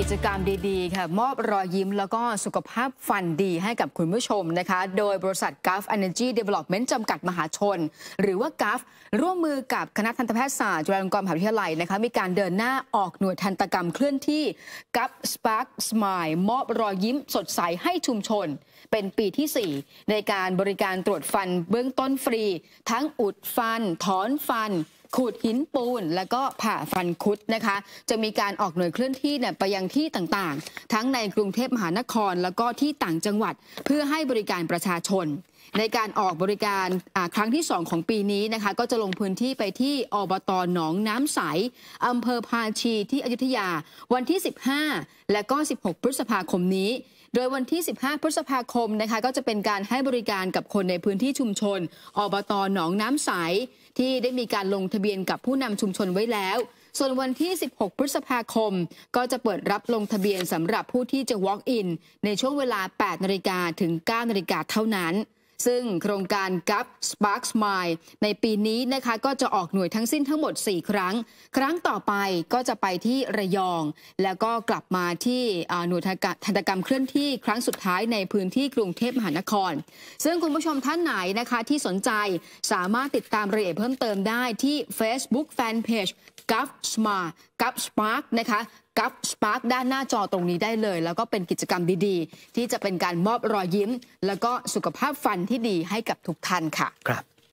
กิจกรรมดีๆ ค่ะมอบรอยยิ้มแล้วก็สุขภาพฟันดีให้กับคุณผู้ชมนะคะโดยบริษัท g u f Energy Development จำกัดมหาชน หรือว่า g u ฟร่วมมือกับคณะทันตแพทยศาสตร์จุฬาลงกรณ์มหาวิทยาลัยนะคะมีการเดินหน้าออกหน่วยทันตกรรมเคลื่อนที่ g u ฟ Spark Smile มอบรอยยิ้มสดใสให้ชุมชน เป็นปีที่ 4 ในการบริการตรวจฟันเบื้องต้นฟรี ทั้งอุดฟัน ถอนฟันขุดหินปูน แล้วก็ผ่าฟันคุดนะคะจะมีการออกหน่วยเคลื่อนที่เนี่ยไปยังที่ต่างๆ ทั้งในกรุงเทพมหานคร แล้วก็ที่ต่างจังหวัดเพื่อให้บริการประชาชนในการออกบริการครั้งที่ 2 ของปีนี้นะคะก็จะลงพื้นที่ไปที่อบตหนองน้ำใสอำเภอพาชีที่อยุธยา วันที่15และก็16พฤษภาคมนี้ โดยวันที่15พฤษภาคมนะคะก็จะเป็นการให้บริการกับคนในพื้นที่ชุมชนอบตหนองน้ำใส ที่ได้มีการลงทะเบียนกับผู้นำชุมชนไว้แล้ว ส่วนวันที่16 พฤษภาคม ก็จะเปิดรับลงทะเบียนสำหรับผู้ที่จะ walk in ในช่วงเวลา8นาฬิกาถึง9นาฬิกาเท่านั้นซึ่งโครงการ g ั p Spark Smile ในปีนี้นะคะก็จะออกหน่วยทั้งสิ้นทั้งหมด 4 ครั้ง ครั้งต่อไปก็จะไปที่ระยอง แล้วก็กลับมาที่หน่วยทันตกรรมเคลื่อนที่ครั้งสุดท้ายในพื้นที่กรุงเทพมหานคร ซึ่งคุณผู้ชมท่านไหนนะคะที่สนใจสามารถติดตามรายละเอียดเพิ่มเติมได้ที่ Facebook Fanpage g u f s m a r กัฟสปาร์กนะคะกัฟสปาร์กด้านหน้าจอตรงนี้ได้เลย แล้วก็เป็นกิจกรรมดีๆ ที่จะเป็นการมอบรอยยิ้มแล้วก็สุขภาพฟันที่ดีให้กับทุกท่านค่ะครับ